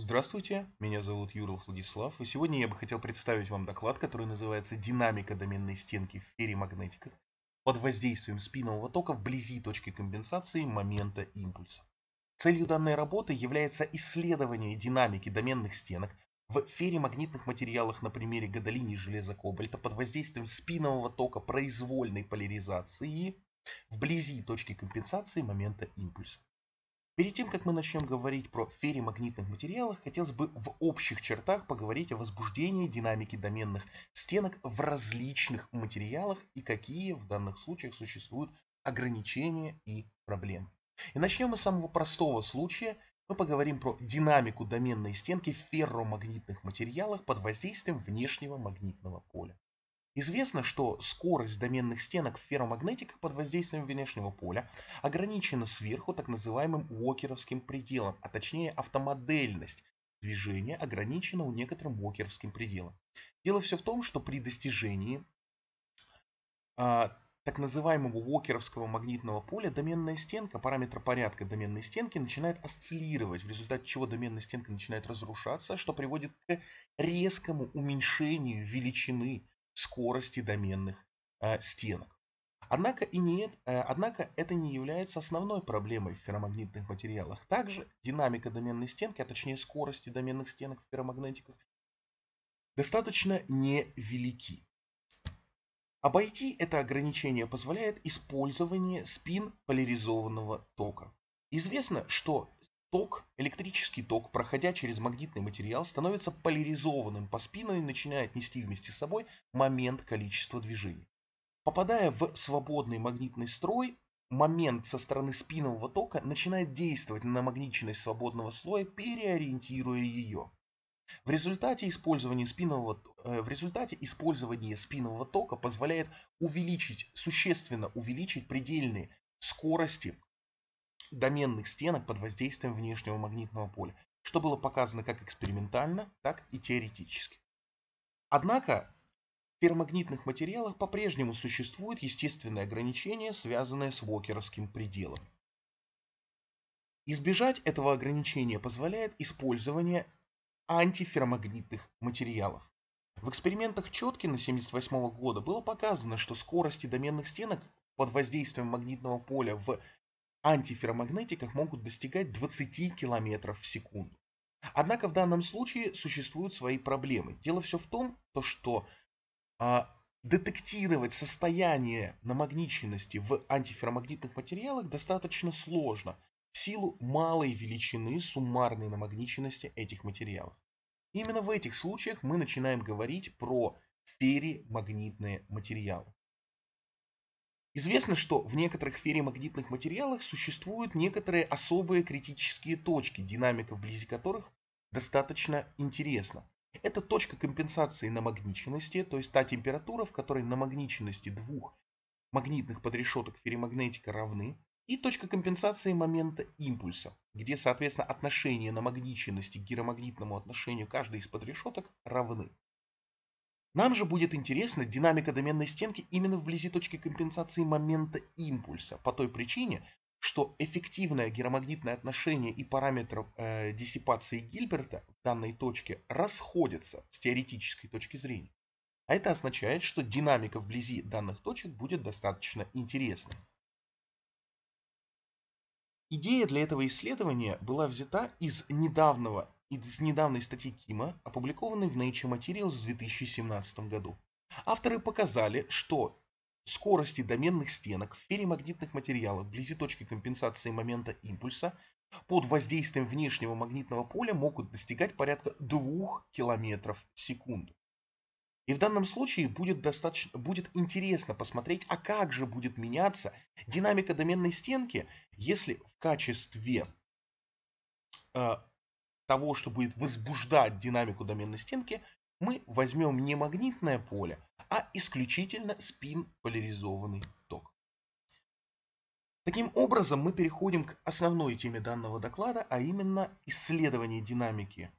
Здравствуйте, меня зовут Юрл Владислав, и сегодня я бы хотел представить вам доклад, который называется «Динамика доменной стенки в ферримагнетиках под воздействием спинового тока вблизи точки компенсации момента импульса». Целью данной работы является исследование динамики доменных стенок в ферримагнитных материалах на примере гадолини железа кобальта под воздействием спинового тока произвольной поляризации вблизи точки компенсации момента импульса. Перед тем, как мы начнем говорить про ферримагнитных материалах, хотелось бы в общих чертах поговорить о возбуждении динамики доменных стенок в различных материалах и какие в данных случаях существуют ограничения и проблемы. И начнем мы с самого простого случая. Мы поговорим про динамику доменной стенки в ферромагнитных материалах под воздействием внешнего магнитного поля. Известно, что скорость доменных стенок в ферромагнетиках под воздействием внешнего поля ограничена сверху так называемым уокеровским пределом, а точнее автомодельность движения ограничена у некоторым уокеровским пределом. Дело все в том, что при достижении э, так называемого уокеровского магнитного поля доменная стенка, параметр порядка доменной стенки начинает осциллировать, в результате чего доменная стенка начинает разрушаться, что приводит к резкому уменьшению величины скорости доменных а, стенок. Однако, и нет, э, однако это не является основной проблемой в ферромагнитных материалах. Также динамика доменной стенки, а точнее скорости доменных стенок в ферромагнетиках, достаточно невелики. Обойти это ограничение позволяет использование спин поляризованного тока. Известно, что Ток, электрический ток, проходя через магнитный материал, становится поляризованным по спинам и начинает нести вместе с собой момент количества движений. Попадая в свободный магнитный строй, момент со стороны спинового тока начинает действовать на магничность свободного слоя, переориентируя ее. В результате, использования спинового, э, в результате использования спинового тока позволяет увеличить, существенно увеличить предельные скорости доменных стенок под воздействием внешнего магнитного поля, что было показано как экспериментально, так и теоретически. Однако в ферромагнитных материалах по-прежнему существует естественное ограничение, связанное с Вокеровским пределом. Избежать этого ограничения позволяет использование антиферромагнитных материалов. В экспериментах Четкина 1978 года было показано, что скорости доменных стенок под воздействием магнитного поля в антиферромагнетиках могут достигать 20 км в секунду. Однако в данном случае существуют свои проблемы. Дело все в том, то, что а, детектировать состояние намагниченности в антиферромагнитных материалах достаточно сложно в силу малой величины суммарной намагниченности этих материалов. Именно в этих случаях мы начинаем говорить про ферримагнитные материалы. Известно, что в некоторых ферромагнитных материалах существуют некоторые особые критические точки, динамика вблизи которых достаточно интересна. Это точка компенсации намагниченности, то есть та температура, в которой намагниченности двух магнитных подрешеток ферромагнетика равны, и точка компенсации момента импульса, где, соответственно, отношение намагниченности к гиромагнитному отношению каждой из подрешеток равны. Нам же будет интересна динамика доменной стенки именно вблизи точки компенсации момента импульса, по той причине, что эффективное геромагнитное отношение и параметров э, диссипации Гильберта в данной точке расходятся с теоретической точки зрения. А это означает, что динамика вблизи данных точек будет достаточно интересной. Идея для этого исследования была взята из недавнего из недавней статьи Кима, опубликованной в Nature Materials в 2017 году. Авторы показали, что скорости доменных стенок в сфере магнитных материалов вблизи точки компенсации момента импульса под воздействием внешнего магнитного поля могут достигать порядка 2 км в секунду. И в данном случае будет, достаточно, будет интересно посмотреть, а как же будет меняться динамика доменной стенки, если в качестве э, того, что будет возбуждать динамику доменной стенки, мы возьмем не магнитное поле, а исключительно спин-поляризованный ток. Таким образом, мы переходим к основной теме данного доклада, а именно исследование динамики,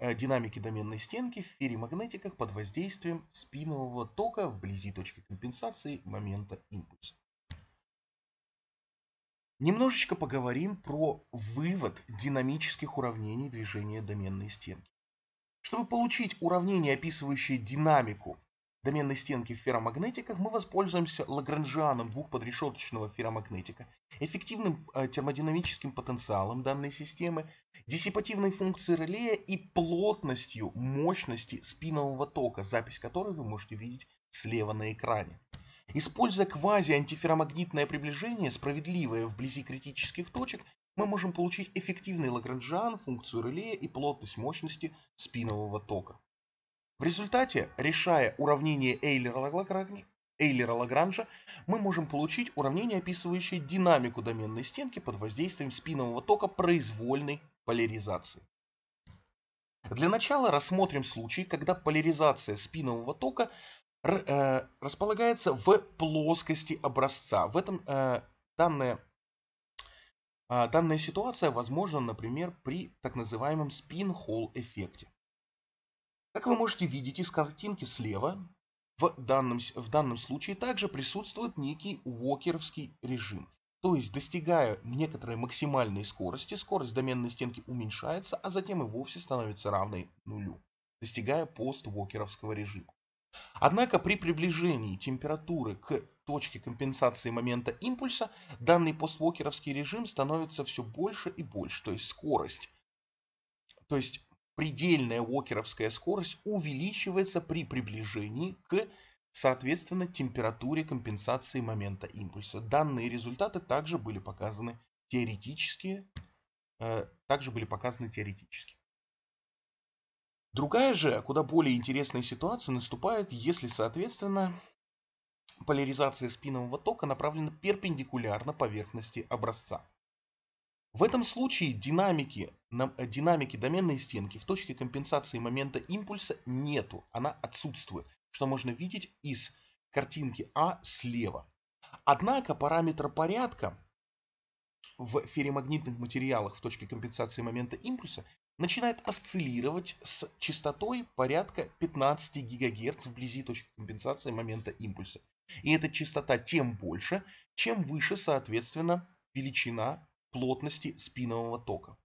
э, динамики доменной стенки в ферримагнетиках под воздействием спинового тока вблизи точки компенсации момента импульса. Немножечко поговорим про вывод динамических уравнений движения доменной стенки. Чтобы получить уравнение, описывающее динамику доменной стенки в ферромагнетиках, мы воспользуемся лагранжианом двухподрешеточного ферромагнетика, эффективным э, термодинамическим потенциалом данной системы, диссипативной функцией релея и плотностью мощности спинового тока, запись которой вы можете видеть слева на экране. Используя квази-антиферромагнитное приближение, справедливое вблизи критических точек, мы можем получить эффективный лагранжиан, функцию реле и плотность мощности спинового тока. В результате, решая уравнение Эйлера-Лагранжа, мы можем получить уравнение, описывающее динамику доменной стенки под воздействием спинового тока произвольной поляризации. Для начала рассмотрим случай, когда поляризация спинового тока Э, располагается в плоскости образца. В этом э, данная, а, данная ситуация возможна, например, при так называемом спин-холл эффекте. Как вы можете видеть из картинки слева, в данном, в данном случае также присутствует некий уокеровский режим. То есть, достигая некоторой максимальной скорости, скорость доменной стенки уменьшается, а затем и вовсе становится равной нулю, достигая пост вокеровского режима. Однако при приближении температуры к точке компенсации момента импульса данный поствокеровский режим становится все больше и больше, то есть скорость, то есть предельная уокеровская скорость увеличивается при приближении к соответственно температуре компенсации момента импульса. Данные результаты также были показаны теоретически, э, также были показаны теоретически. Другая же, куда более интересная ситуация наступает, если, соответственно, поляризация спинового тока направлена перпендикулярно поверхности образца. В этом случае динамики, э, динамики доменной стенки в точке компенсации момента импульса нету, она отсутствует, что можно видеть из картинки А слева. Однако параметр порядка в ферромагнитных материалах в точке компенсации момента импульса начинает осциллировать с частотой порядка 15 ГГц вблизи точки компенсации момента импульса. И эта частота тем больше, чем выше, соответственно, величина плотности спинового тока.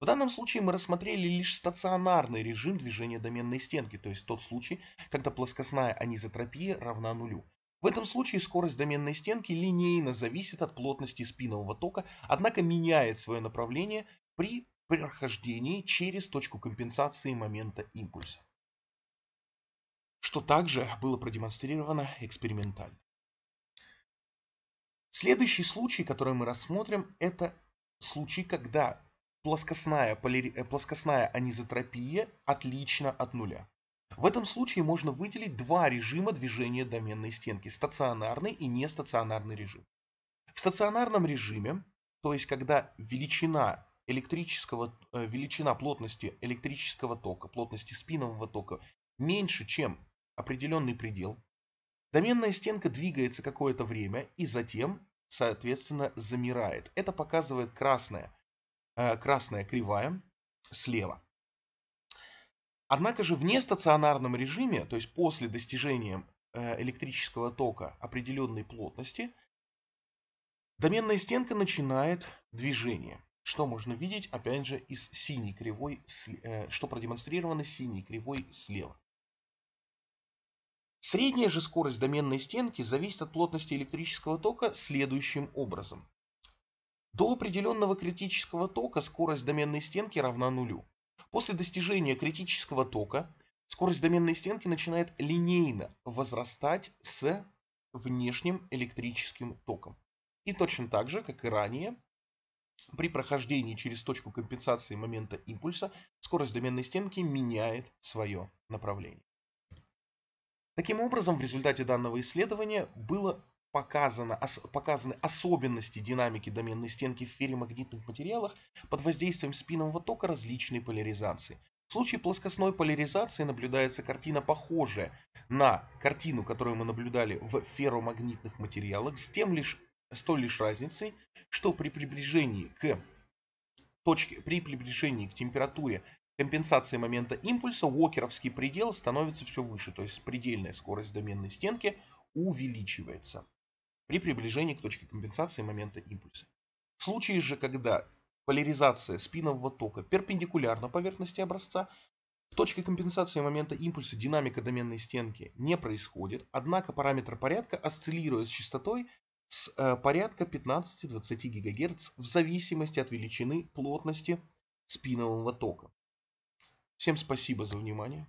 В данном случае мы рассмотрели лишь стационарный режим движения доменной стенки, то есть тот случай, когда плоскостная анизотропия равна нулю. В этом случае скорость доменной стенки линейно зависит от плотности спинового тока, однако меняет свое направление при прохождении через точку компенсации момента импульса. Что также было продемонстрировано экспериментально. Следующий случай, который мы рассмотрим, это случай, когда плоскостная, полери... Э, плоскостная анизотропия отлична от нуля. В этом случае можно выделить два режима движения доменной стенки – стационарный и нестационарный режим. В стационарном режиме, то есть когда величина электрического, э, величина плотности электрического тока, плотности спинового тока меньше, чем определенный предел, доменная стенка двигается какое-то время и затем, соответственно, замирает. Это показывает красная, э, красная кривая слева. Однако же в нестационарном режиме, то есть после достижения э, электрического тока определенной плотности, доменная стенка начинает движение, что можно видеть, опять же, из синей кривой, э, что продемонстрировано синей кривой слева. Средняя же скорость доменной стенки зависит от плотности электрического тока следующим образом. До определенного критического тока скорость доменной стенки равна нулю. После достижения критического тока скорость доменной стенки начинает линейно возрастать с внешним электрическим током. И точно так же, как и ранее, при прохождении через точку компенсации момента импульса скорость доменной стенки меняет свое направление. Таким образом, в результате данного исследования было показано, ос, показаны особенности динамики доменной стенки в ферромагнитных материалах под воздействием спинового тока различной поляризации. В случае плоскостной поляризации наблюдается картина похожая на картину, которую мы наблюдали в ферромагнитных материалах, с тем лишь с той лишь разницей, что при приближении к точке, при приближении к температуре компенсации момента импульса уокеровский предел становится все выше, то есть предельная скорость доменной стенки увеличивается при приближении к точке компенсации момента импульса. В случае же, когда поляризация спинового тока перпендикулярна поверхности образца, в точке компенсации момента импульса динамика доменной стенки не происходит, однако параметр порядка осциллирует с частотой с э, порядка 15-20 ГГц в зависимости от величины плотности спинового тока. Всем спасибо за внимание.